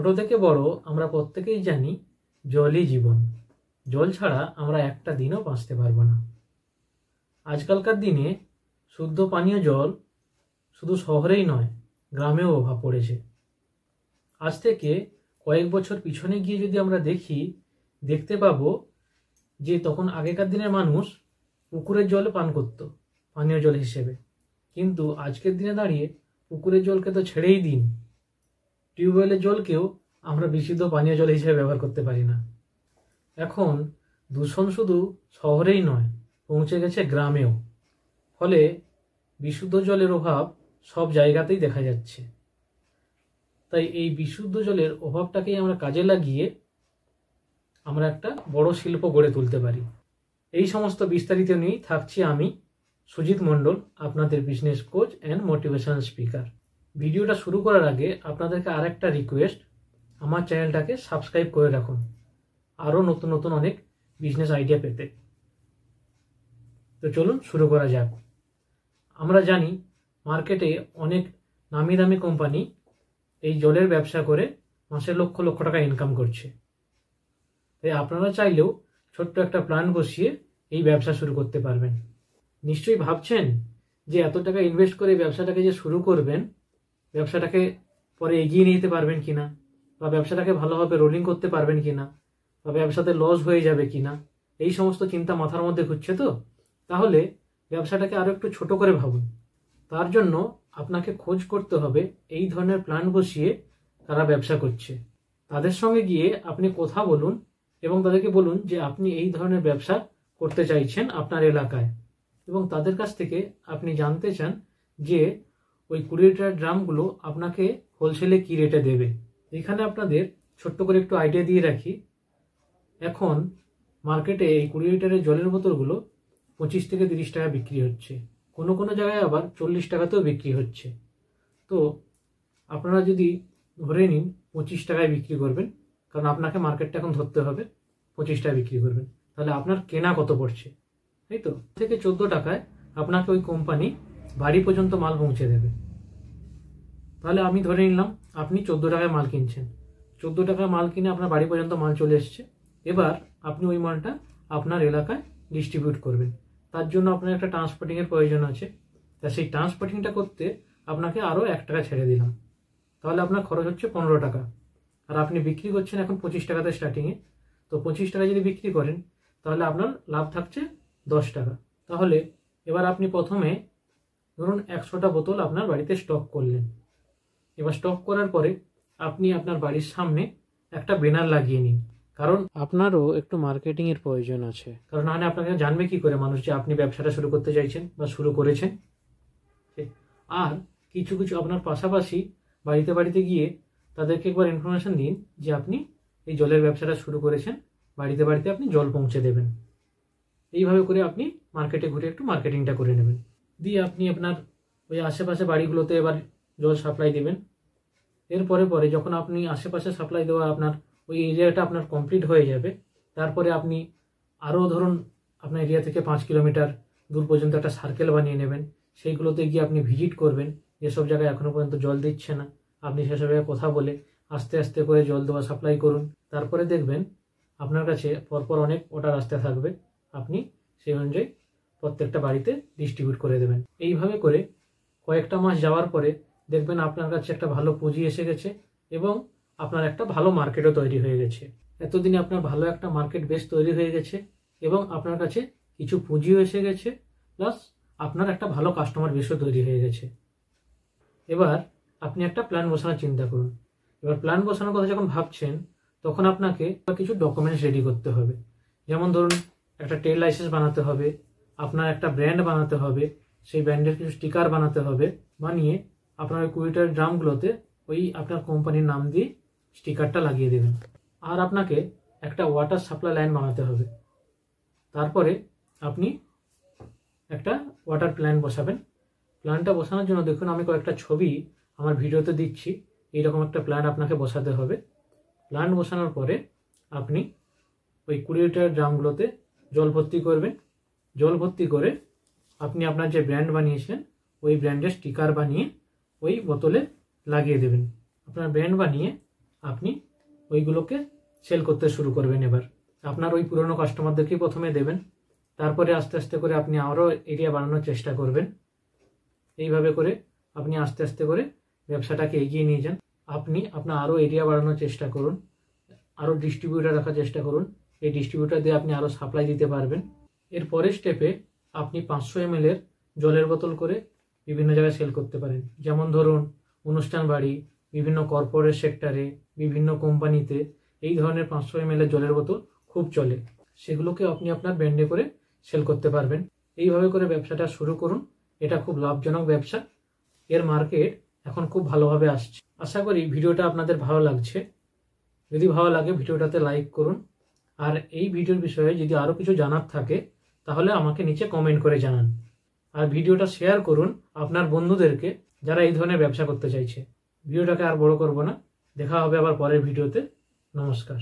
ছোট থেকে বড় আমরা প্রত্যেকেই জানি জলই জীবন জল ছাড়া আমরা একটা দিনও বাঁচতে পারবো না আজকালকার দিনে শুদ্ধ পানীয় জল শুধু শহরেই নয় গ্রামেও অভাব পড়েছে আজ থেকে কয়েক বছর পিছনে গিয়ে যদি আমরা দেখি দেখতে পাবো যে তখন আগেকার দিনের মানুষ পুকুরের জল পান করত পানীয় জল হিসেবে কিন্তু আজকের দিনে দাঁড়িয়ে পুকুরের জলকে তো ছেড়েই দিন টিউবওয়েলের জলকেও আমরা বিশুদ্ধ পানীয় জল হিসেবে ব্যবহার করতে পারি না এখন দূষণ শুধু শহরেই নয় পৌঁছে গেছে গ্রামেও ফলে বিশুদ্ধ জলের অভাব সব জায়গাতেই দেখা যাচ্ছে তাই এই বিশুদ্ধ জলের অভাবটাকেই আমরা কাজে লাগিয়ে আমরা একটা বড় শিল্প গড়ে তুলতে পারি এই সমস্ত বিস্তারিত নিয়েই থাকছি আমি সুজিত মণ্ডল আপনাদের business coach and motivation speaker ভিডিওটা শুরু করার আগে আপনাদেরকে আরেকটা রিকোয়েস্ট আমার চ্যানেলটাকে সাবস্ক্রাইব করে রাখুন আরও নতুন নতুন অনেক বিজনেস আইডিয়া পেতে তো চলুন শুরু করা যাক আমরা জানি মার্কেটে অনেক নামি দামি কোম্পানি এই জলের ব্যবসা করে মাসে লক্ষ লক্ষ টাকা ইনকাম করছে তাই আপনারা চাইলেও ছোট্ট একটা প্ল্যান বসিয়ে এই ব্যবসা শুরু করতে পারবেন নিশ্চয়ই ভাবছেন যে এত টাকা ইনভেস্ট করে ব্যবসাটাকে যে শুরু করবেন ব্যবসাটাকে পরে এগিয়ে নিয়ে যেতে পারবেন কিনা বা ব্যবসাটাকে ভালোভাবে রোলিং করতে পারবেন কিনা বা ব্যবসাতে লস হয়ে যাবে কিনা এই সমস্ত চিন্তা মাথার মধ্যে ঘুরছে তো তাহলে ব্যবসাটাকে আরও একটু ছোট করে ভাবুন তার জন্য আপনাকে খোঁজ করতে হবে এই ধরনের প্ল্যান বসিয়ে তারা ব্যবসা করছে তাদের সঙ্গে গিয়ে আপনি কথা বলুন এবং তাদেরকে বলুন যে আপনি এই ধরনের ব্যবসা করতে চাইছেন আপনার এলাকায় এবং তাদের কাছ থেকে আপনি জানতে চান যে ওই কুড়ি লিটার ড্রামগুলো আপনাকে হোলসেলে কী রেটে দেবে এখানে আপনাদের ছোট্ট করে একটু আইডিয়া দিয়ে রাখি এখন মার্কেটে এই কুড়ি লিটারের জলের বোতলগুলো পঁচিশ থেকে তিরিশ টাকা বিক্রি হচ্ছে কোনো কোনো জায়গায় আবার চল্লিশ টাকাতেও বিক্রি হচ্ছে তো আপনারা যদি ধরে নিন পঁচিশ টাকায় বিক্রি করবেন কারণ আপনাকে মার্কেটটা এখন ধরতে হবে পঁচিশ টাকায় বিক্রি করবেন তাহলে আপনার কেনা কত পড়ছে তাই তো থেকে চোদ্দো টাকায় আপনাকে ওই কোম্পানি বাড়ি পর্যন্ত মাল পৌঁছে দেবে তাহলে আমি ধরে নিলাম আপনি চোদ্দো টাকায় মাল কিনছেন চোদ্দো টাকায় মাল কিনে আপনার বাড়ি পর্যন্ত মাল চলে এসছে এবার আপনি ওই মালটা আপনার এলাকায় ডিস্ট্রিবিউট করবেন তার জন্য আপনার একটা ট্রান্সপোর্টিংয়ের প্রয়োজন আছে তা সেই ট্রান্সপোর্টিংটা করতে আপনাকে আরও এক টাকা ছেড়ে দিলাম তাহলে আপনার খরচ হচ্ছে পনেরো টাকা আর আপনি বিক্রি করছেন এখন পঁচিশ টাকাতে স্টার্টিংয়ে তো পঁচিশ টাকা যদি বিক্রি করেন তাহলে আপনার লাভ থাকছে দশ টাকা তাহলে এবার আপনি প্রথমে ধরুন একশোটা বোতল আপনার বাড়িতে স্টক করলেন এবার স্টক করার পরে আপনি আপনার বাড়ির সামনে একটা ব্যানার লাগিয়ে নিন কারণ আপনারও একটু মার্কেটিং এর প্রয়োজন আছে কারণ না হলে আপনাকে জানবে কি করে মানুষ যে আপনি ব্যবসাটা শুরু করতে চাইছেন বা শুরু করেছেন আর কিছু কিছু আপনার পাশাপাশি বাড়িতে বাড়িতে গিয়ে তাদেরকে একবার ইনফরমেশন দিন যে আপনি এই জলের ব্যবসাটা শুরু করেছেন বাড়িতে বাড়িতে আপনি জল পৌঁছে দেবেন এইভাবে করে আপনি মার্কেটে ঘুরে একটু মার্কেটিংটা করে নেবেন দিয়ে আপনি আপনার ওই আশেপাশে বাড়িগুলোতে এবার জল সাপ্লাই দিবেন এরপরে পরে যখন আপনি আশেপাশে সাপ্লাই দেওয়া আপনার ওই এরিয়াটা আপনার কমপ্লিট হয়ে যাবে তারপরে আপনি আরও ধরুন আপনার এরিয়া থেকে পাঁচ কিলোমিটার দূর পর্যন্ত একটা সার্কেল বানিয়ে নেবেন সেইগুলোতে গিয়ে আপনি ভিজিট করবেন যেসব জায়গায় এখনও পর্যন্ত জল দিচ্ছে না আপনি সেসব জায়গায় কথা বলে আস্তে আস্তে করে জল দেওয়া সাপ্লাই করুন তারপরে দেখবেন আপনার কাছে পরপর অনেক ওটা রাস্তা থাকবে আপনি সেই অনুযায়ী প্রত্যেকটা বাড়িতে ডিস্ট্রিবিউট করে দেবেন এইভাবে করে কয়েকটা মাস যাওয়ার পরে দেখবেন আপনার কাছে একটা ভালো পুঁজি এসে গেছে এবং আপনার একটা ভালো মার্কেটও তৈরি হয়ে গেছে এতদিনে আপনার ভালো একটা মার্কেট বেশ তৈরি হয়ে গেছে এবং আপনার কাছে কিছু পুঁজিও এসে গেছে প্লাস আপনার একটা ভালো কাস্টমার বেশও তৈরি হয়ে গেছে এবার আপনি একটা প্ল্যান বসানোর চিন্তা করুন এবার প্ল্যান বসানোর কথা যখন ভাবছেন তখন আপনাকে কিছু ডকুমেন্টস রেডি করতে হবে যেমন ধরুন একটা ট্রেড লাইসেন্স বানাতে হবে আপনার একটা ব্র্যান্ড বানাতে হবে সেই ব্র্যান্ডের কিছু স্টিকার বানাতে হবে বানিয়ে আপনার ওই কুড়িটার ড্রামগুলোতে ওই আপনার কোম্পানির নাম দিয়ে স্টিকারটা লাগিয়ে দেবেন আর আপনাকে একটা ওয়াটার সাপ্লাই লাইন বানাতে হবে তারপরে আপনি একটা ওয়াটার প্ল্যান বসাবেন প্ল্যানটা বসানোর জন্য দেখুন আমি কয়েকটা ছবি আমার ভিডিওতে দিচ্ছি এইরকম একটা প্ল্যান আপনাকে বসাতে হবে প্ল্যান বসানোর পরে আপনি ওই কুড়ি লিটার ড্রামগুলোতে জল ভর্তি করবেন জল ভর্তি করে আপনি আপনার যে ব্র্যান্ড বানিয়েছিলেন ওই ব্র্যান্ডের স্টিকার বানিয়ে ওই বোতলে লাগিয়ে দেবেন আপনার ব্র্যান্ড বানিয়ে আপনি ওইগুলোকে সেল করতে শুরু করবেন এবার আপনার ওই পুরনো কাস্টমারদেরকেই প্রথমে দেবেন তারপরে আস্তে আস্তে করে আপনি আরও এরিয়া বানানোর চেষ্টা করবেন এইভাবে করে আপনি আস্তে আস্তে করে ব্যবসাটাকে এগিয়ে নিয়ে যান আপনি আপনার আরও এরিয়া বাড়ানোর চেষ্টা করুন আরও ডিস্ট্রিবিউটার রাখার চেষ্টা করুন এই ডিস্ট্রিবিউটার দিয়ে আপনি আরও সাপ্লাই দিতে পারবেন এর পরের স্টেপে আপনি পাঁচশো এম এর জলের বোতল করে বিভিন্ন জায়গায় সেল করতে পারেন যেমন ধরুন অনুষ্ঠান বাড়ি বিভিন্ন কর্পোরেট সেক্টরে বিভিন্ন কোম্পানিতে এই ধরনের পাঁচশো এম এর জলের বোতল খুব চলে সেগুলোকে আপনি আপনার ব্যান্ডে করে সেল করতে পারবেন এইভাবে করে ব্যবসাটা শুরু করুন এটা খুব লাভজনক ব্যবসা এর মার্কেট এখন খুব ভালোভাবে আসছে আশা করি ভিডিওটা আপনাদের ভালো লাগছে যদি ভালো লাগে ভিডিওটাতে লাইক করুন আর এই ভিডিওর বিষয়ে যদি আরও কিছু জানার থাকে তাহলে আমাকে নিচে কমেন্ট করে জানান আর ভিডিওটা শেয়ার করুন আপনার বন্ধুদেরকে যারা এই ধরনের ব্যবসা করতে চাইছে ভিডিওটাকে আর বড় করব না দেখা হবে আবার পরের ভিডিওতে নমস্কার